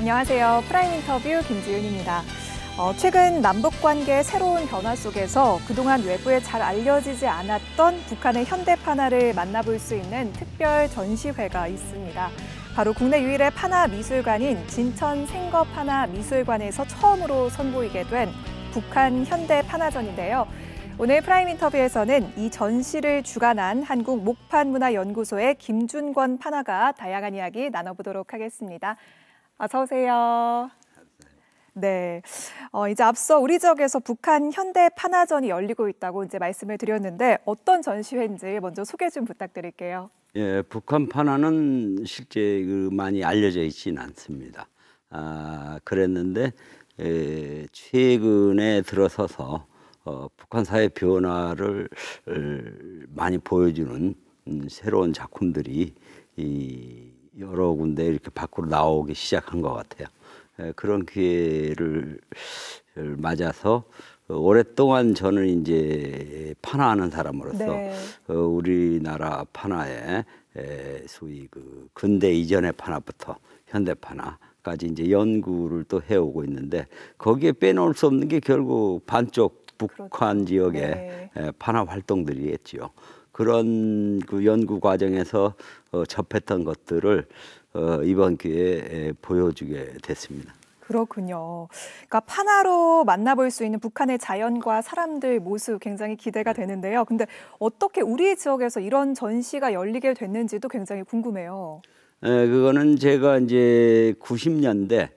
안녕하세요. 프라임 인터뷰 김지윤입니다. 어, 최근 남북 관계의 새로운 변화 속에서 그동안 외부에 잘 알려지지 않았던 북한의 현대 판화를 만나볼 수 있는 특별 전시회가 있습니다. 바로 국내 유일의 판화 미술관인 진천 생거 판화 미술관에서 처음으로 선보이게 된 북한 현대 판화전인데요. 오늘 프라임 인터뷰에서는 이 전시를 주관한 한국 목판문화연구소의 김준권 판화가 다양한 이야기 나눠보도록 하겠습니다. 어서 오세요. 네. 어, 이제 앞서 우리 지역에서 북한 현대 판화전이 열리고 있다고 이제 말씀을 드렸는데 어떤 전시회인지 먼저 소개 좀 부탁드릴게요. 예, 북한 판화는 실제 그 많이 알려져 있지 않습니다. 아, 그랬는데 에, 최근에 들어서서 어, 북한 사회 변화를 많이 보여주는 음, 새로운 작품들이 이, 여러 군데 이렇게 밖으로 나오기 시작한 것 같아요. 예, 그런 기회를 맞아서 오랫동안 저는 이제 판화하는 사람으로서 네. 어, 우리나라 판화의 소위 그 근대 이전의 판화부터 현대 판화까지 이제 연구를 또 해오고 있는데 거기에 빼놓을 수 없는 게 결국 반쪽 북한 그렇죠. 지역의 네. 판화 활동들이겠지요. 그런 그 연구 과정에서 어, 접했던 것들을 어, 이번 기회에 보여주게 됐습니다. 그렇군요. 그러니까 파나로 만나볼 수 있는 북한의 자연과 사람들 모습 굉장히 기대가 네. 되는데요. 근데 어떻게 우리 지역에서 이런 전시가 열리게 됐는지도 굉장히 궁금해요. 에, 그거는 제가 이제 90년대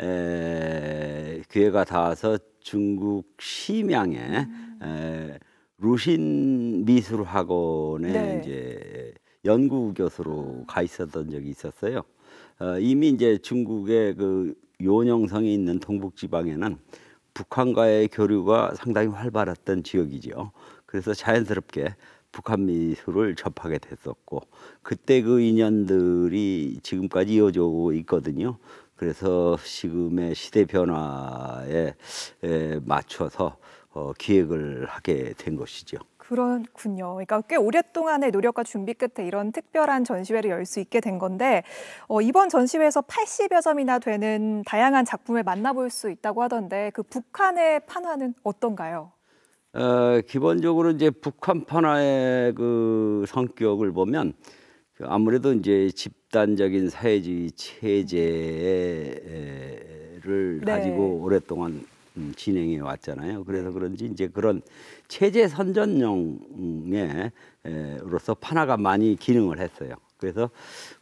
에, 기회가 닿아서 중국 심양에 음. 에, 루신 미술학원에 네. 이제 연구 교수로 가 있었던 적이 있었어요. 어, 이미 이제 중국의 그요녕성이 있는 동북 지방에는 북한과의 교류가 상당히 활발했던 지역이죠 그래서 자연스럽게 북한 미술을 접하게 됐었고 그때 그 인연들이 지금까지 이어져 오고 있거든요. 그래서 지금의 시대 변화에 맞춰서 어, 기획을 하게 된 것이죠. 그렇군요. 그러니까 꽤 오랫동안의 노력과 준비 끝에 이런 특별한 전시회를 열 수 있게 된 건데 어, 이번 전시회에서 80여 점이나 되는 다양한 작품을 만나볼 수 있다고 하던데 그 북한의 판화는 어떤가요? 어, 기본적으로 이제 북한 판화의 그 성격을 보면 그 아무래도 이제 집단적인 사회주의 체제를 네. 가지고 오랫동안 음, 진행해 왔잖아요. 그래서 네. 그런지 이제 그런 체제 선전용에로서 판화가 많이 기능을 했어요. 그래서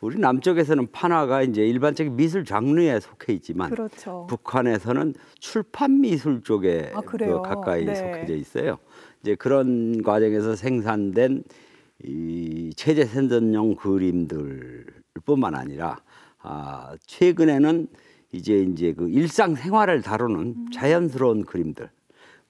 우리 남쪽에서는 판화가 이제 일반적인 미술 장르에 속해 있지만 그렇죠. 북한에서는 출판 미술 쪽에 아, 그 가까이 네. 속해져 있어요. 이제 그런 과정에서 생산된 이 체제 선전용 그림들뿐만 아니라 아, 최근에는 이제 이제 그 일상 생활을 다루는 음. 자연스러운 그림들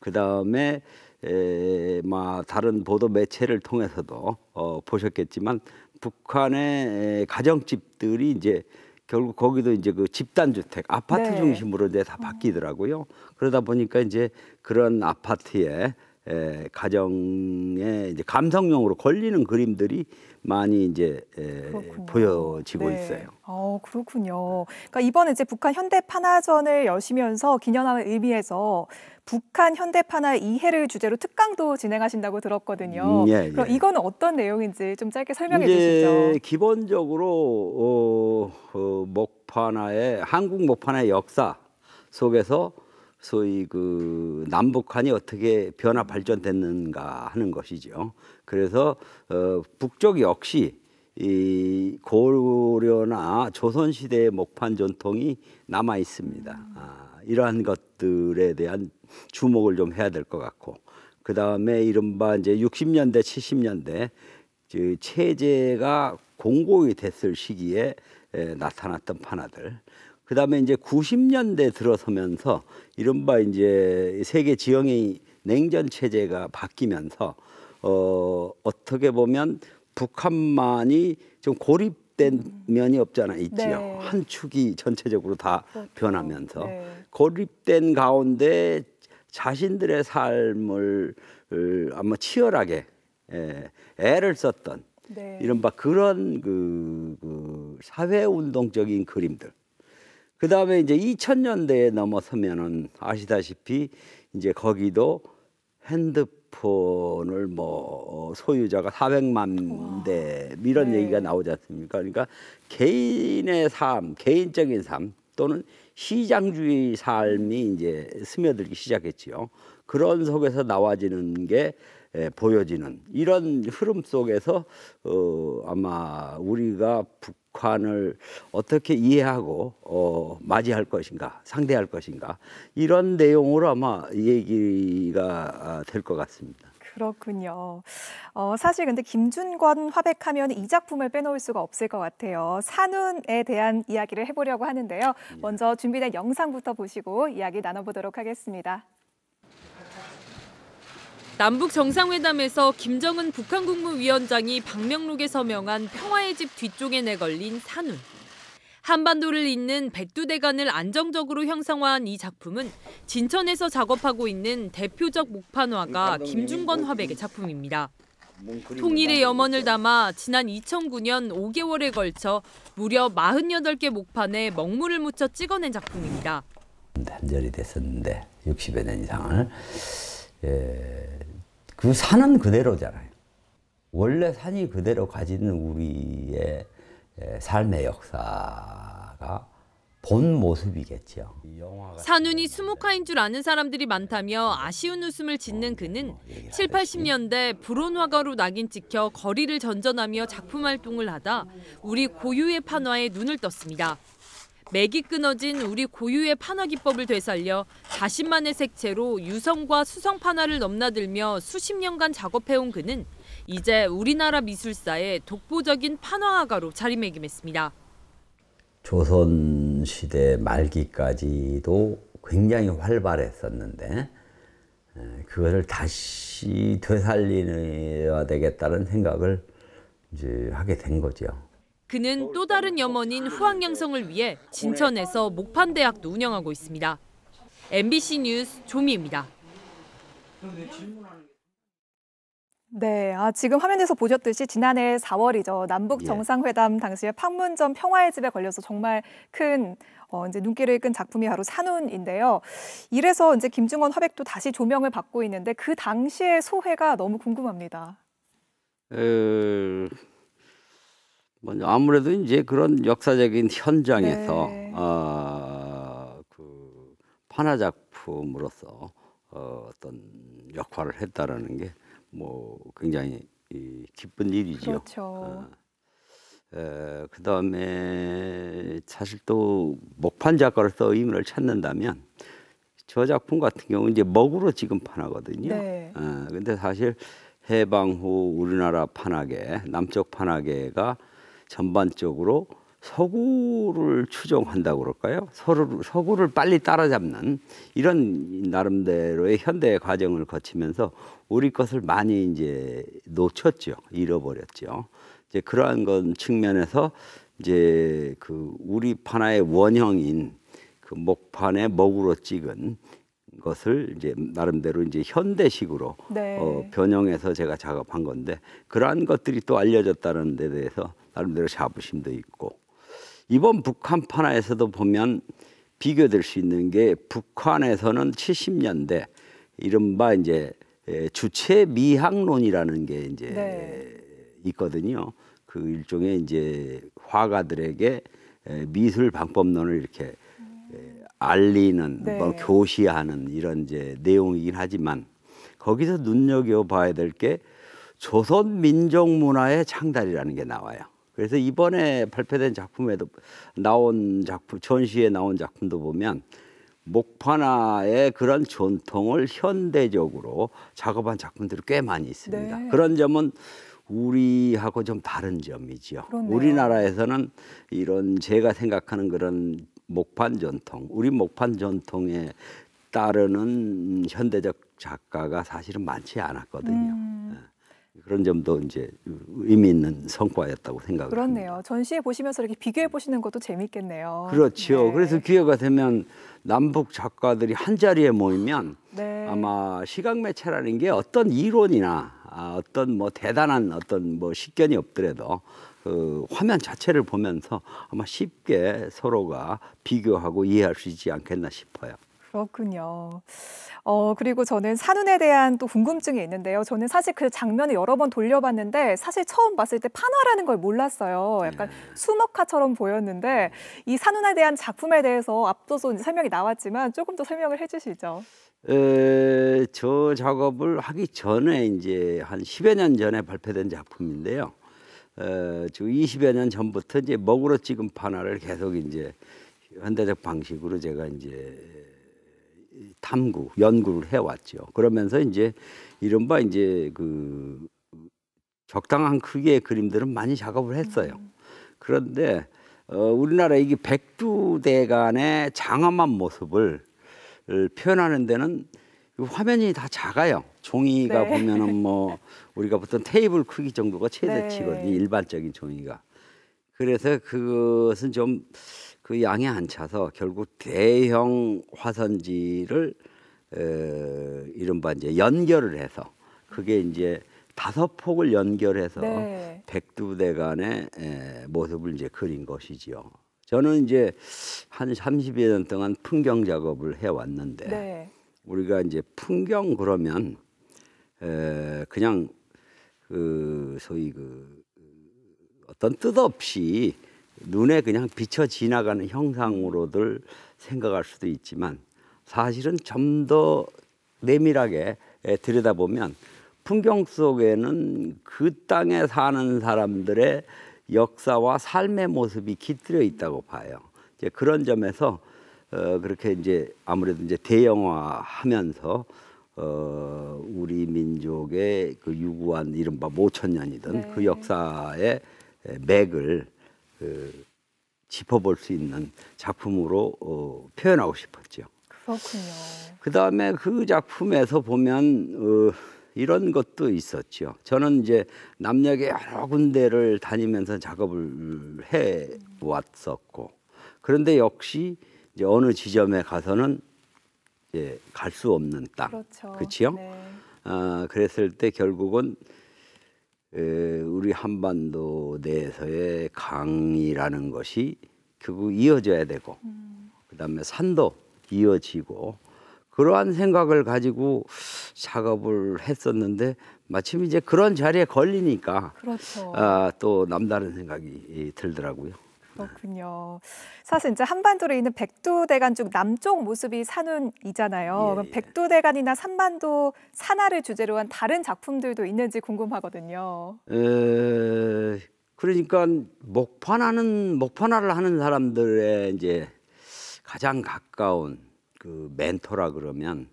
그 다음에 에막 다른 보도 매체를 통해서도 어, 보셨겠지만 북한의 가정집들이 이제 결국 거기도 이제 그 집단 주택 아파트 네. 중심으로 이제 다 어. 바뀌더라고요. 그러다 보니까 이제 그런 아파트에 에, 가정에 이제 감성용으로 걸리는 그림들이 많이 이제 에, 보여지고 네. 있어요. 어 그렇군요. 그러니까 이번에 이제 북한 현대 판화전을 여시면서 기념하는 의미에서 북한 현대 판화 이해를 주제로 특강도 진행하신다고 들었거든요. 음, 예, 예. 그럼 이거 어떤 내용인지 좀 짧게 설명해 주시죠. 기본적으로 어, 어, 목판화의 한국 목판화의 역사 속에서 소위 그 남북한이 어떻게 변화 발전됐는가 하는 것이죠. 그래서 어, 북쪽 역시 이 고려나 조선 시대의 목판 전통이 남아 있습니다. 아, 이러한 것들에 대한 주목을 좀 해야 될 것 같고 그 다음에 이른바 이제 60년대 70년대 그 체제가 공고이 됐을 시기에 에, 나타났던 판화들 그다음에 이제 90년대 들어서면서 이른바 이제 세계 지형의 냉전 체제가 바뀌면서 어 어떻게 보면 북한만이 좀 고립된 음. 면이 없잖아 있지요. 네. 한 축이 전체적으로 다 그렇죠. 변하면서 네. 고립된 가운데 자신들의 삶을 아마 치열하게 예, 애를 썼던 네. 이른바 그런 그, 그 사회운동적인 그림들 그 다음에 이제 2000년대에 넘어서면은 아시다시피 이제 거기도 핸드폰을 뭐 소유자가 400만 대 뭐 이런 네. 얘기가 나오지 않습니까? 그러니까 개인의 삶, 개인적인 삶 또는 시장주의 삶이 이제 스며들기 시작했지요. 그런 속에서 나와지는 게 예, 보여지는 이런 흐름 속에서 어, 아마 우리가 북 북한을 어떻게 이해하고 어, 맞이할 것인가, 상대할 것인가 이런 내용으로 아마 얘기가 아, 될것 같습니다. 그렇군요. 어, 사실 근데 김준권 화백하면 이 작품을 빼놓을 수가 없을 것 같아요. 산운에 대한 이야기를 해보려고 하는데요. 예. 먼저 준비된 영상부터 보시고 이야기 나눠보도록 하겠습니다. 남북 정상회담에서 김정은 북한 국무위원장이 방명록에 서명한 평화의 집 뒤쪽에 내걸린 산운. 한반도를 잇는 백두대간을 안정적으로 형상화한 이 작품은 진천에서 작업하고 있는 대표적 목판화가 김중건 화백의 작품입니다. 통일의 염원을 담아 지난 2009년 5개월에 걸쳐 무려 48개 목판에 먹물을 묻혀 찍어낸 작품입니다. 단절이 됐었는데 60여 년 이상을 예, 그 산은 그대로잖아요. 원래 산이 그대로 가지 우리의 삶의 역사가 본 모습이겠죠. 산운이 수목화인 줄 아는 사람들이 많다며 아쉬운 웃음을 짓는 어, 그는 7, 80년대 불온 화가로 낙인 찍혀 거리를 전전하며 작품 활동을 하다 우리 고유의 판화에 눈을 떴습니다. 맥이 끊어진 우리 고유의 판화 기법을 되살려 자신만의 색채로 유성과 수성 판화를 넘나들며 수십 년간 작업해온 그는 이제 우리나라 미술사의 독보적인 판화가로 자리매김했습니다. 조선 시대 말기까지도 굉장히 활발했었는데 그것을 다시 되살려야 되겠다는 생각을 이제 하게 된 거죠. 그는 또 다른 염원인 후학양성을 위해 진천에서 목판대학도 운영하고 있습니다. MBC 뉴스 조미입니다. 네, 아, 지금 화면에서 보셨듯이 지난해 4월이죠. 남북 예. 정상회담 당시에 판문점 평화의 집에 걸려서 정말 큰 어, 이제 눈길을 끈 작품이 바로 산운인데요. 이래서 이제 김중원 화백도 다시 조명을 받고 있는데 그 당시의 소회가 너무 궁금합니다. 에... 먼저 뭐 아무래도 이제 그런 역사적인 현장에서 네. 어, 그 판화 작품으로서 어, 어떤 역할을 했다라는 게 뭐 굉장히 이, 기쁜 일이죠. 그렇죠. 어. 에, 그다음에 사실 또 목판 작가로서 의미를 찾는다면 저 작품 같은 경우 이제 먹으로 지금 판하거든요. 네. 에, 어, 근데 사실 해방 후 우리나라 판화계 남쪽 판화계가 전반적으로 서구를 추종한다고 그럴까요? 서로, 서구를 빨리 따라잡는 이런 나름대로의 현대의 과정을 거치면서 우리 것을 많이 이제 놓쳤죠. 잃어버렸죠. 이제 그러한 건 측면에서 이제 그 우리 판화의 원형인 그 목판에 목으로 찍은 것을 이제 나름대로 이제 현대식으로 네. 어, 변형해서 제가 작업한 건데 그러한 것들이 또 알려졌다는 데 대해서 나름대로 자부심도 있고 이번 북한 판화에서도 보면 비교될 수 있는 게 북한에서는 70년대 이른바 이제 주체 미학론이라는 게 이제 네. 있거든요. 그 일종의 이제 화가들에게 미술 방법론을 이렇게 알리는 네. 뭐 교시하는 이런 이제 내용이긴 하지만 거기서 눈여겨 봐야 될 게 조선 민족 문화의 창달이라는 게 나와요. 그래서 이번에 발표된 작품에도 나온 작품 전시에 나온 작품도 보면 목판화의 그런 전통을 현대적으로 작업한 작품들이 꽤 많이 있습니다. 네. 그런 점은 우리하고 좀 다른 점이지요. 그러네요. 우리나라에서는 이런 제가 생각하는 그런 목판 전통, 우리 목판 전통에 따르는 현대적 작가가 사실은 많지 않았거든요. 음. 예. 그런 점도 이제 의미 있는 성과였다고 생각을 그렇네요. 합니다. 전시회 보시면서 이렇게 비교해 보시는 것도 재미있겠네요. 그렇죠. 네. 그래서 기회가 되면 남북 작가들이 한 자리에 모이면 네. 아마 시각 매체라는 게 어떤 이론이나 아, 어떤 뭐 대단한 어떤 뭐 식견이 없더라도 그 화면 자체를 보면서 아마 쉽게 서로가 비교하고 이해할 수 있지 않겠나 싶어요. 그렇군요. 어, 그리고 저는 산운에 대한 또 궁금증이 있는데요. 저는 사실 그 장면을 여러 번 돌려봤는데 사실 처음 봤을 때 판화라는 걸 몰랐어요. 약간 네. 수목화처럼 보였는데 네. 이 산운에 대한 작품에 대해서 앞서서 설명이 나왔지만 조금 더 설명을 해주시죠. 에, 저 작업을 하기 전에 이제 한 10여 년 전에 발표된 작품인데요. 어, 지금 20여 년 전부터 이제 먹으로 찍은 판화를 계속 이제 현대적 방식으로 제가 이제 탐구, 연구를 해왔죠. 그러면서 이제 이른바 이제 그 적당한 크기의 그림들은 많이 작업을 했어요. 음. 그런데 어, 우리나라 이게 백두대간의 장엄한 모습을 표현하는 데는 화면이 다 작아요. 종이가 네. 보면은 뭐 우리가 보통 테이블 크기 정도가 최대치거든요. 네. 일반적인 종이가. 그래서 그것은 좀 그양에안 차서 결국 대형 화선지를 에, 이른바 이제 연결을 해서 그게 이제 다섯 폭을 연결해서 네. 백두대간의 에, 모습을 이제 그린 것이지요. 저는 이제 한 30여 년 동안 풍경 작업을 해 왔는데 네. 우리가 이제 풍경 그러면 에, 그냥 그 소위 그 어떤 뜻 없이 눈에 그냥 비쳐 지나가는 형상으로들 생각할 수도 있지만 사실은 좀 더 내밀하게 예, 들여다보면 풍경 속에는 그 땅에 사는 사람들의 역사와 삶의 모습이 깃들여 있다고 봐요. 이제 그런 점에서 어, 그렇게 이제 아무래도 이제 대영화하면서 어, 우리 민족의 그 유구한 이른바 모천년이든 그 네. 그 역사의 예, 맥을 그 짚어볼 수 있는 작품으로 어, 표현하고 싶었죠. 그렇군요. 그 다음에 그 작품에서 보면 어, 이런 것도 있었죠. 저는 이제 남녘의 여러 군데를 다니면서 작업을 해 왔었고, 그런데 역시 이제 어느 지점에 가서는 이제 갈 수 없는 땅, 그렇죠. 그렇지 네. 아, 그랬을 때 결국은 우리 한반도 내에서의 강이라는 것이 결국 이어져야 되고 음. 그다음에 산도 이어지고 그러한 생각을 가지고 작업을 했었는데 마침 이제 그런 자리에 걸리니까 그렇죠. 아, 또 남다른 생각이 들더라고요. 그렇군요. 사실 이제 한반도로 있는 백두대간 중 남쪽 모습이 산운이잖아요. 예, 예. 백두대간이나 산반도 산하를 주제로 한 다른 작품들도 있는지 궁금하거든요. 에, 그러니까 목판하는 목판화를 하는 사람들의 이제 가장 가까운 그 멘토라 그러면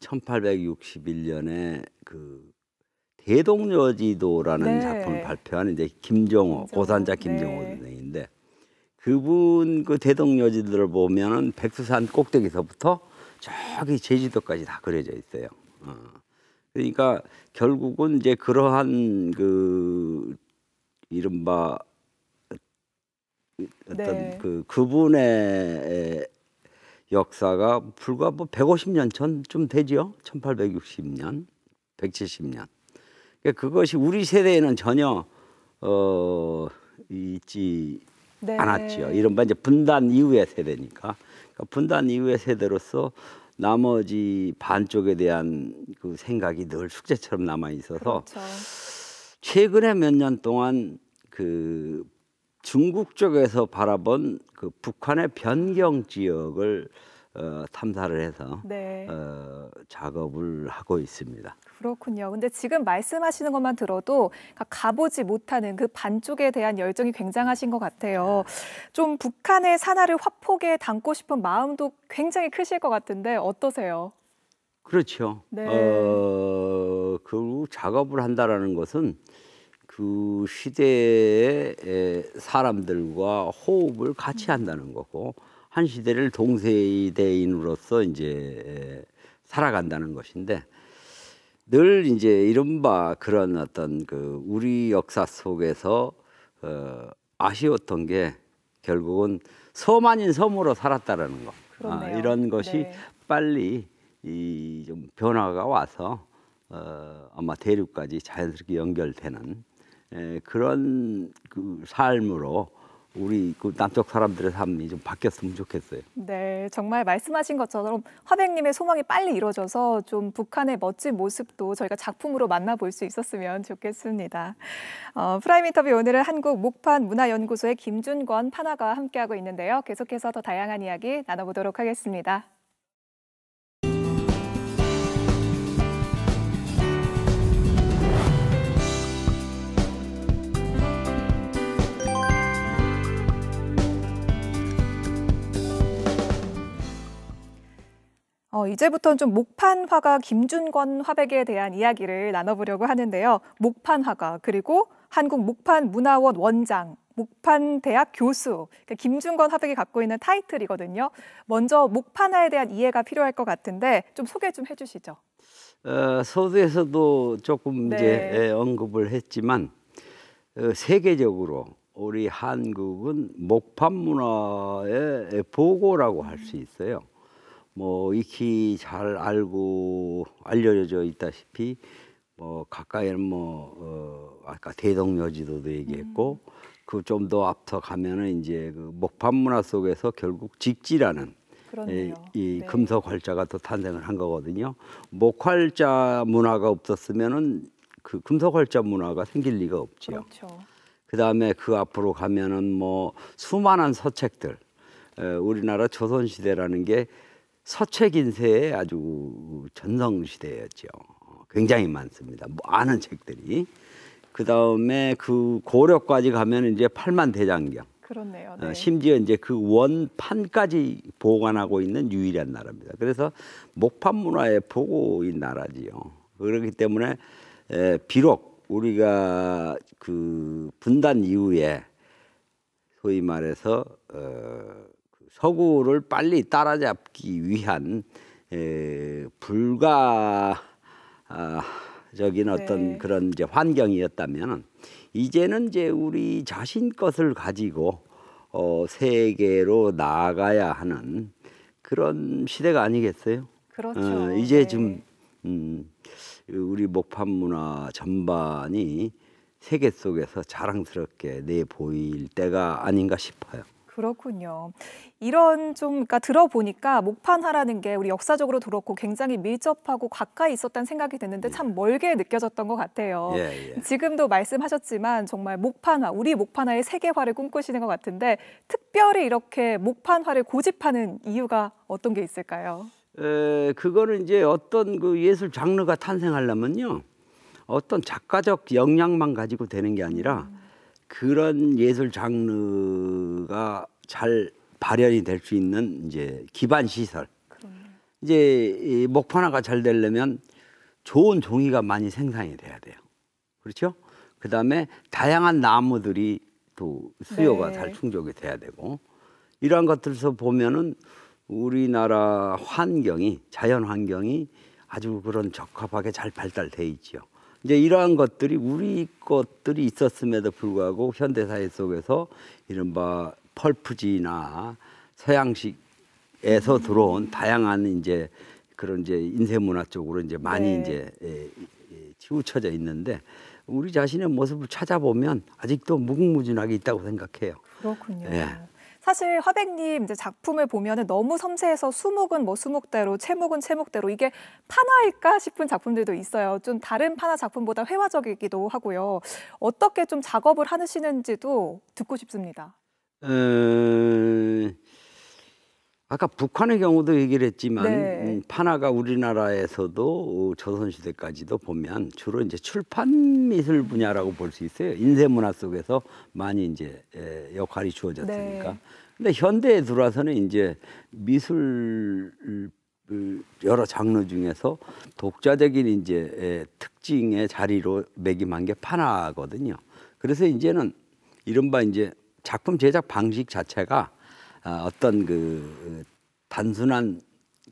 1861년에 그 대동여지도라는 네. 작품을 발표한 이제 김정호, 김정호. 고산자 네. 김정호 선생인데 그분 그 대동여지들을 보면은 백두산 꼭대기서부터 저기 제주도까지 다 그려져 있어요. 어. 그러니까 결국은 이제 그러한 그 이른바 어떤 네. 그 그분의 역사가 불과 뭐 150년 전쯤 되지 1860년, 170년. 그것이 우리 세대에는 전혀 어 있지 네. 않았죠 이른바 이제 분단 이후의 세대니까. 그러니까 분단 이후의 세대로서 나머지 반쪽에 대한 그 생각이 늘 숙제처럼 남아 있어서 그렇죠. 최근에 몇 년 동안 그 중국 쪽에서 바라본 그 북한의 변경 지역을 어, 탐사를 해서 네. 어, 작업을 하고 있습니다. 그렇군요. 근데 지금 말씀하시는 것만 들어도 그러니까 가보지 못하는 그 반쪽에 대한 열정이 굉장하신 것 같아요. 네. 좀 북한의 산하를 화폭에 담고 싶은 마음도 굉장히 크실 것 같은데 어떠세요? 그렇죠. 네. 어, 그 작업을 한다라는 것은 그 시대의 사람들과 호흡을 같이 음. 한다는 거고 한 시대를 동세대인으로서 이제 살아간다는 것인데 늘 이제 이른바 그런 어떤 그 우리 역사 속에서 어, 아쉬웠던 게 결국은 섬 아닌 섬으로 살았다라는 거. 아, 이런 것이 네. 빨리 이 좀 변화가 와서 어, 아마 대륙까지 자연스럽게 연결되는 에, 그런 그 삶으로 우리 그 남쪽 사람들의 삶이 좀 바뀌었으면 좋겠어요. 네, 정말 말씀하신 것처럼 화백님의 소망이 빨리 이루어져서 좀 북한의 멋진 모습도 저희가 작품으로 만나볼 수 있었으면 좋겠습니다. 어, 프라임 인터뷰 오늘은 한국 목판 문화연구소의 김준권 판화가 함께하고 있는데요. 계속해서 더 다양한 이야기 나눠보도록 하겠습니다. 어, 이제부터는 좀 목판 화가 김준권 화백에 대한 이야기를 나눠보려고 하는데요. 목판 화가 그리고 한국 목판 문화원 원장 목판 대학 교수 그러니까 김준권 화백이 갖고 있는 타이틀이거든요. 먼저 목판화에 대한 이해가 필요할 것 같은데 좀 소개 좀 해주시죠. 어, 서두에서도 조금 네. 이제 예, 언급을 했지만 어, 세계적으로 우리 한국은 목판 문화의 보고라고 할 수 있어요. 뭐 익히 잘 알고 알려져 있다시피 뭐 가까이는 뭐 어, 아까 대동여지도도 얘기했고 음. 그좀 더 앞서 가면은 이제 그 목판 문화 속에서 결국 직지라는 그렇네요. 이, 이 네. 금속활자가또 탄생을 한 거거든요. 목활자 문화가 없었으면은 그금속활자 문화가 생길 리가 없지요. 그죠 그다음에 그 앞으로 가면은 뭐 수많은 서책들 에, 우리나라 조선시대라는 게 서책인쇄의 아주 전성시대였죠. 굉장히 많습니다. 많은 책들이. 그 다음에 그 고려까지 가면 이제 팔만 대장경. 그렇네요. 어, 네. 심지어 이제 그 원판까지 보관하고 있는 유일한 나라입니다. 그래서 목판 문화의 보고인 나라지요. 그렇기 때문에 에, 비록 우리가 그 분단 이후에 소위 말해서 어, 서구를 빨리 따라잡기 위한 에, 불가적인 아, 네. 어떤 네. 그런 이제 환경이었다면 이제는 이제 우리 자신 것을 가지고 어, 세계로 나아가야 하는 그런 시대가 아니겠어요? 그렇죠. 어, 이제 네. 좀 음, 우리 목판 문화 전반이 세계 속에서 자랑스럽게 내 보일 때가 아닌가 싶어요. 그렇군요. 이런 좀 그러니까 들어보니까 목판화라는게 우리 역사적으로 그렇고 굉장히 밀접하고 가까이 있었다는 생각이 드는데 예. 참 멀게 느껴졌던 것 같아요. 예, 예. 지금도 말씀하셨지만 정말 목판화, 우리 목판화의 세계화를 꿈꾸시는 것 같은데 특별히 이렇게 목판화를 고집하는 이유가 어떤 게 있을까요? 에, 그거는 이제 어떤 그 예술 장르가 탄생하려면요. 어떤 작가적 역량만 가지고 되는 게 아니라 음. 그런 예술 장르가 잘 발현이 될 수 있는 이제 기반 시설. 이제 이 목판화가 잘 되려면 좋은 종이가 많이 생산이 돼야 돼요. 그렇죠? 그 다음에 다양한 나무들이 또 수요가 네. 잘 충족이 돼야 되고 이러한 것들에서 보면은 우리나라 환경이 자연 환경이 아주 그런 적합하게 잘 발달돼 있죠. 이제 이러한 것들이 우리 것들이 있었음에도 불구하고 현대 사회 속에서 이른바 펄프지나 서양식에서 음. 들어온 다양한 이제 그런 이제 인쇄 문화 쪽으로 이제 많이 네. 이제 예, 예, 치우쳐져 있는데 우리 자신의 모습을 찾아보면 아직도 무궁무진하게 있다고 생각해요. 그렇군요. 예. 사실 화백님 이제 작품을 보면은 너무 섬세해서 수목은 뭐 수목대로, 채목은 채목대로 이게 판화일까 싶은 작품들도 있어요. 좀 다른 판화 작품보다 회화적이기도 하고요. 어떻게 좀 작업을 하시는지도 듣고 싶습니다. 음... 아까 북한의 경우도 얘기를 했지만 네. 음, 파나가 우리나라에서도 어, 조선시대까지도 보면 주로 이제 출판 미술 분야라고 볼 수 있어요. 인쇄 문화 속에서 많이 이제 역할이 주어졌으니까. 네. 근데 현대에 들어와서는 이제 미술 그 여러 장르 중에서 독자적인 이제 특징의 자리로 매김한 게판화거든요 그래서 이제는 이른바 이제 작품 제작 방식 자체가 아, 어떤 그, 그 단순한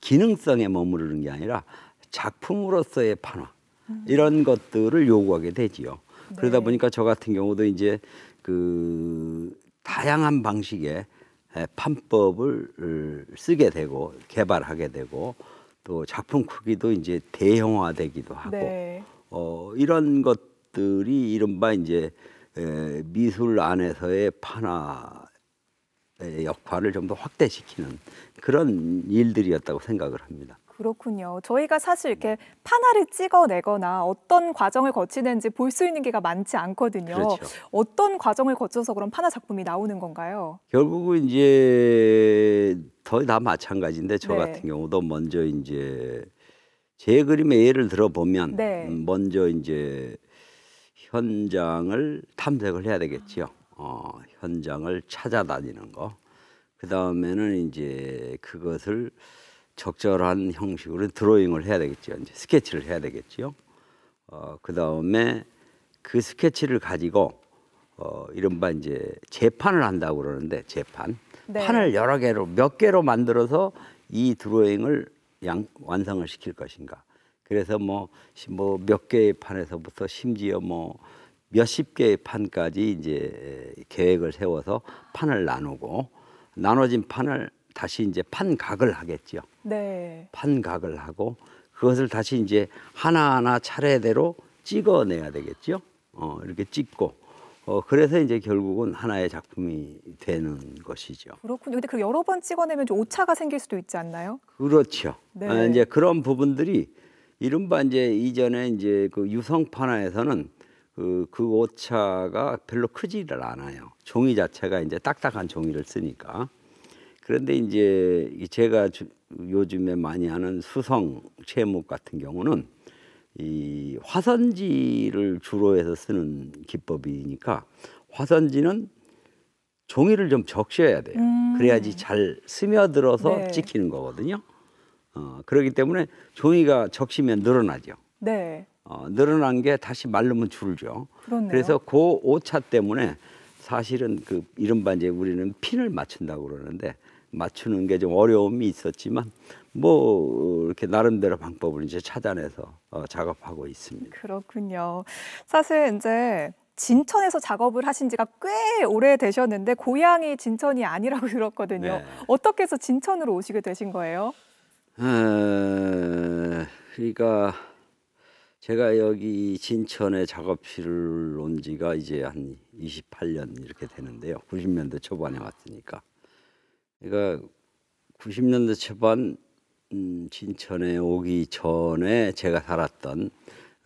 기능성에 머무르는 게 아니라 작품으로서의 판화 이런 것들을 요구하게 되지요. 네. 그러다 보니까 저 같은 경우도 이제 그 다양한 방식의 판법을 쓰게 되고 개발하게 되고 또 작품 크기도 이제 대형화되기도 하고 네. 어, 이런 것들이 이른바 이제 에, 미술 안에서의 판화 역할을 좀 더 확대시키는 그런 일들이었다고 생각을 합니다. 그렇군요. 저희가 사실 이렇게 판화를 찍어내거나 어떤 과정을 거치는지 볼 수 있는 게가 많지 않거든요. 그렇죠. 어떤 과정을 거쳐서 그런 판화 작품이 나오는 건가요? 결국은 이제 거다 마찬가지인데 저 네. 같은 경우도 먼저 이제 제 그림의 예를 들어보면 네. 먼저 이제 현장을 탐색을 해야 되겠지요. 어, 현장을 찾아다니는 거. 그 다음에는 이제 그것을 적절한 형식으로 드로잉을 해야 되겠죠. 이제 스케치를 해야 되겠지요. 어, 그 다음에 그 스케치를 가지고 어, 이른바 이제 재판을 한다고 그러는데 재판 네. 판을 여러 개로 몇 개로 만들어서 이 드로잉을 양, 완성을 시킬 것인가. 그래서 뭐몇 뭐 개의 판에서부터 심지어 뭐 몇십 개의 판까지 이제 계획을 세워서 판을 나누고 나눠진 판을 다시 이제 판각을 하겠죠 네. 판각을 하고 그것을 다시 이제 하나하나 차례대로 찍어내야 되겠죠. 어, 이렇게 찍고 어, 그래서 이제 결국은 하나의 작품이 되는 것이죠. 그렇군요. 근데 그 여러 번 찍어내면 좀 오차가 생길 수도 있지 않나요? 그렇죠. 네. 아, 이제 그런 부분들이 이른바 이제 이전에 이제 그 유성판화에서는 그, 그 오차가 별로 크지를 않아요. 종이 자체가 이제 딱딱한 종이를 쓰니까. 그런데 이제 제가 요즘에 많이 하는 수성 채목 같은 경우는 이 화선지를 주로 해서 쓰는 기법이니까 화선지는 종이를 좀 적셔야 돼요. 음. 그래야지 잘 스며들어서 네. 찍히는 거거든요. 어, 그렇기 때문에 종이가 적시면 늘어나죠. 네. 어, 늘어난 게 다시 말르면 줄죠. 그렇네요. 그래서 그 오차 때문에 사실은 그 이른바 이제 우리는 핀을 맞춘다고 그러는데 맞추는 게 좀 어려움이 있었지만 뭐 어, 이렇게 나름대로 방법을 이제 찾아내서 어, 작업하고 있습니다. 그렇군요. 사실 이제 진천에서 작업을 하신 지가 꽤 오래 되셨는데 고향이 진천이 아니라고 들었거든요. 네. 어떻게 해서 진천으로 오시게 되신 거예요? 에... 그러니까 제가 여기 진천에 작업실을 온 지가 이제 한 28년 이렇게 되는데요. 90년대 초반에 왔으니까. 그러니까 90년대 초반 음, 진천에 오기 전에 제가 살았던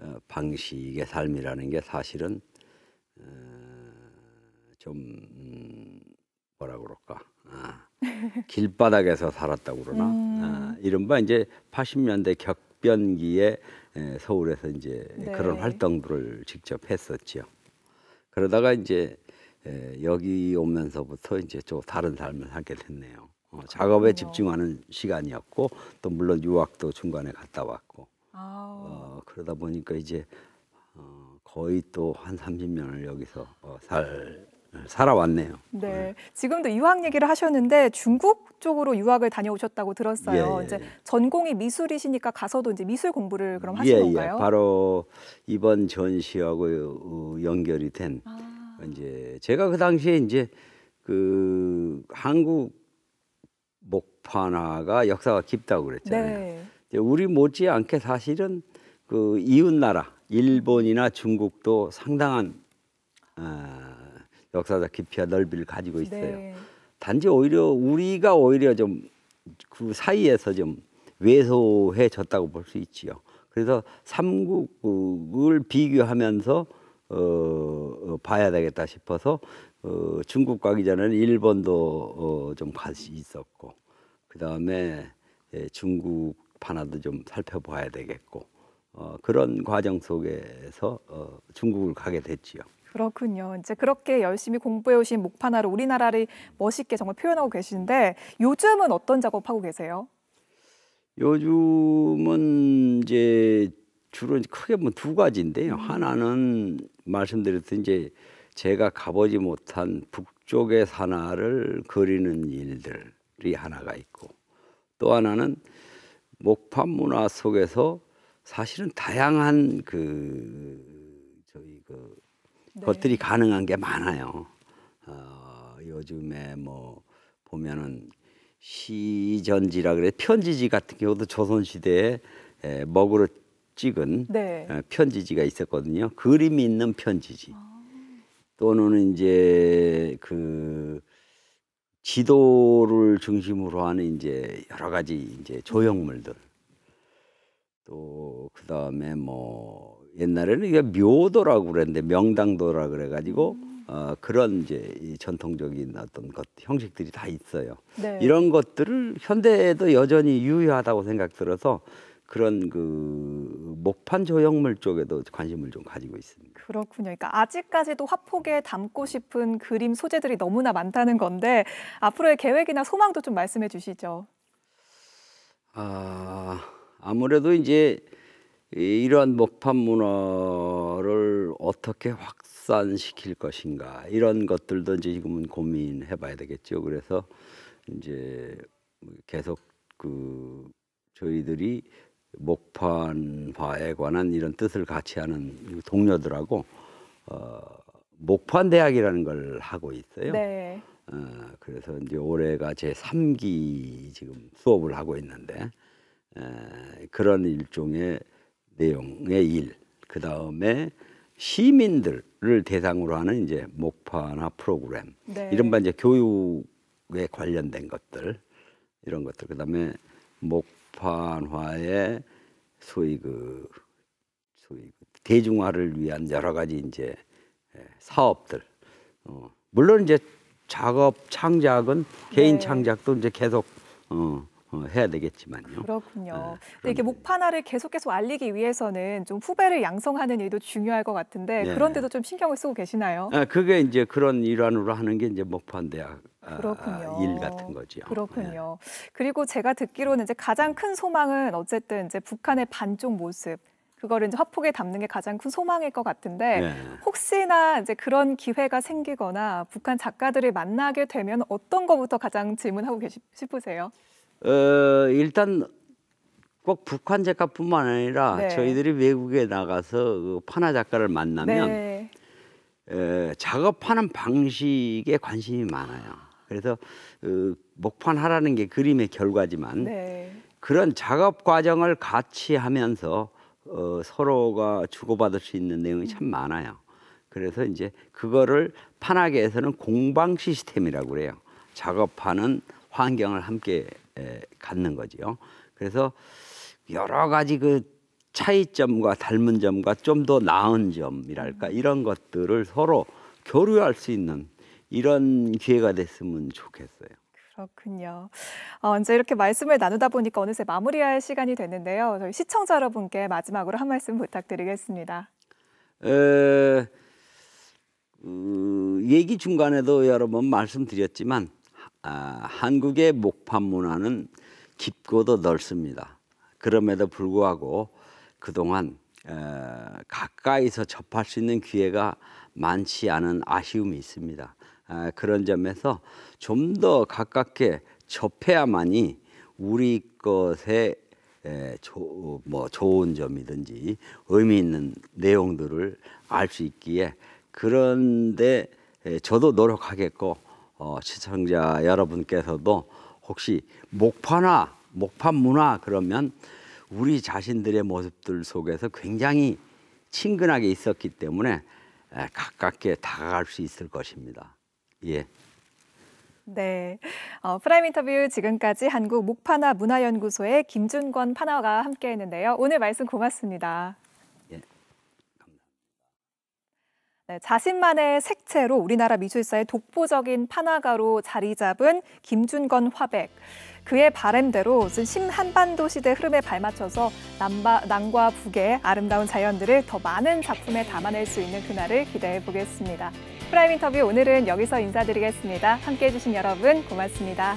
어, 방식의 삶이라는 게 사실은 어, 좀 음, 뭐라 그럴까 아, 길바닥에서 살았다고 그러나 음. 아, 이른바 이제 80년대 격변기에 예, 서울에서 이제 네. 그런 활동들을 직접 했었죠 그러다가 이제 예, 여기 오면서부터 이제 좀 다른 삶을 살게 됐네요. 어, 작업에 집중하는 시간이었고 또 물론 유학도 중간에 갔다 왔고 어, 그러다 보니까 이제 어, 거의 또 한 30년을 여기서 어, 살 네, 살아왔네요. 네. 네. 지금도 유학 얘기를 하셨는데 중국 쪽으로 유학을 다녀오셨다고 들었어요. 예, 예. 이제 전공이 미술이시니까 가서도 이제 미술 공부를 그럼 하신 예, 예. 건가요? 예. 바로 이번 전시하고 연결이 된 아. 이제 제가 그 당시에 이제 그 한국 목판화가 역사가 깊다고 그랬잖아요. 네. 우리 못지않게 사실은 그 이웃 나라 일본이나 중국도 상당한 어, 역사적 깊이와 넓이를 가지고 있어요. 네. 단지 오히려 우리가 오히려 좀 그 사이에서 좀 왜소해졌다고 볼 수 있지요. 그래서 삼국을 비교하면서 어, 어, 봐야 되겠다 싶어서 어, 중국 가기 전에는 일본도 어, 좀 같이 있었고 그 다음에 예, 중국 하나도좀 살펴봐야 되겠고 어, 그런 과정 속에서 어, 중국을 가게 됐지요. 그렇군요. 이제 그렇게 열심히 공부해 오신 목판화로 우리나라를 멋있게 정말 표현하고 계신데 요즘은 어떤 작업하고 계세요? 요즘은 이제 주로 크게 보두 뭐 가지인데요. 음. 하나는 말씀드렸듯이 이제 제가 가보지 못한 북쪽의 산하를 그리는 일들이 하나가 있고 또 하나는 목판 문화 속에서 사실은 다양한 그 네. 것들이 가능한 게 많아요. 어, 요즘에 뭐 보면은 시전지라 그래 편지지 같은 경우도 조선 시대에 먹으로 찍은 네. 어, 편지지가 있었거든요. 그림이 있는 편지지. 아. 또는 이제 그 지도를 중심으로 하는 이제 여러 가지 이제 조형물들 또 그다음에 뭐 옛날에는 이게 묘도라고 그랬는데 명당도라 고 그래가지고 음. 어, 그런 이제 이 전통적인 어떤 것 형식들이 다 있어요. 네. 이런 것들을 현대에도 여전히 유효하다고 생각 들어서 그런 그 목판 조형물 쪽에도 관심을 좀 가지고 있습니다. 그렇군요. 그러니까 아직까지도 화폭에 담고 싶은 그림 소재들이 너무나 많다는 건데 앞으로의 계획이나 소망도 좀 말씀해 주시죠. 아 아무래도 이제 이러한 목판 문화를 어떻게 확산시킬 것인가 이런 것들도 이제 지금은 고민해 봐야 되겠죠. 그래서 이제 계속 그 저희들이 목판화에 관한 이런 뜻을 같이 하는 동료들하고 어, 목판 대학이라는 걸 하고 있어요. 네. 어, 그래서 이제 올해가 제 3기 지금 수업을 하고 있는데 에, 그런 일종의 내용의 일, 그 다음에 시민들을 대상으로 하는 이제 목파나 프로그램, 네. 이른바 이제 교육에 관련된 것들 이런 것들, 그 다음에 목판화의 소위 그 소위 그 대중화를 위한 여러 가지 이제 예, 사업들, 어, 물론 이제 작업 창작은 개인 네. 창작도 이제 계속 어, 해야 되겠지만요. 그렇군요. 네, 이렇게 목판화를 계속 계속 알리기 위해서는 좀 후배를 양성하는 일도 중요할 것 같은데 네. 그런데도 좀 신경을 쓰고 계시나요? 아, 그게 이제 그런 일환으로 하는 게 이제 목판 대학 아, 아, 그렇군요. 아, 일 같은 거죠. 그렇군요. 네. 그리고 제가 듣기로는 이제 가장 큰 소망은 어쨌든 이제 북한의 반쪽 모습 그거를 이제 화폭에 담는 게 가장 큰 소망일 것 같은데 네. 혹시나 이제 그런 기회가 생기거나 북한 작가들을 만나게 되면 어떤 거부터 가장 질문하고 계시, 싶으세요? 어, 일단 꼭 북한 작가뿐만 아니라 네. 저희들이 외국에 나가서 그 판화 작가를 만나면 네. 에, 작업하는 방식에 관심이 많아요. 그래서 그 목판하라는 게 그림의 결과지만 네. 그런 작업 과정을 같이 하면서 어, 서로가 주고받을 수 있는 내용이 참 많아요. 그래서 이제 그거를 판학에서는 공방 시스템이라고 그래요. 작업하는 환경을 함께 갖는 거지요. 그래서 여러 가지 그 차이점과 닮은 점과 좀 더 나은 점이랄까 음. 이런 것들을 서로 교류할 수 있는 이런 기회가 됐으면 좋겠어요. 그렇군요. 어, 이제 이렇게 말씀을 나누다 보니까 어느새 마무리할 시간이 됐는데요. 저희 시청자 여러분께 마지막으로 한 말씀 부탁드리겠습니다. 에, 음, 얘기 중간에도 여러 번 말씀드렸지만 아, 한국의 목판 문화는 깊고도 넓습니다. 그럼에도 불구하고 그동안 에, 가까이서 접할 수 있는 기회가 많지 않은 아쉬움이 있습니다. 에, 그런 점에서 좀 더 가깝게 접해야만이 우리 것에 에, 조, 뭐 좋은 점이든지 의미 있는 내용들을 알 수 있기에 그런데 저도 노력하겠고 어, 시청자 여러분께서도 혹시 목파나 목판 문화 그러면 우리 자신들의 모습들 속에서 굉장히 친근하게 있었기 때문에 가깝게 다가갈 수 있을 것입니다. 예. 네. 어, 프라임 인터뷰 지금까지 한국 목파나 문화연구소의 김준권 파나가 함께 했는데요. 오늘 말씀 고맙습니다. 네, 자신만의 색채로 우리나라 미술사의 독보적인 판화가로 자리 잡은 김준건 화백. 그의 바램대로 심한반도 시대 흐름에 발맞춰서 남바, 남과 북의 아름다운 자연들을 더 많은 작품에 담아낼 수 있는 그날을 기대해 보겠습니다. 프라임 인터뷰 오늘은 여기서 인사드리겠습니다. 함께해 주신 여러분 고맙습니다.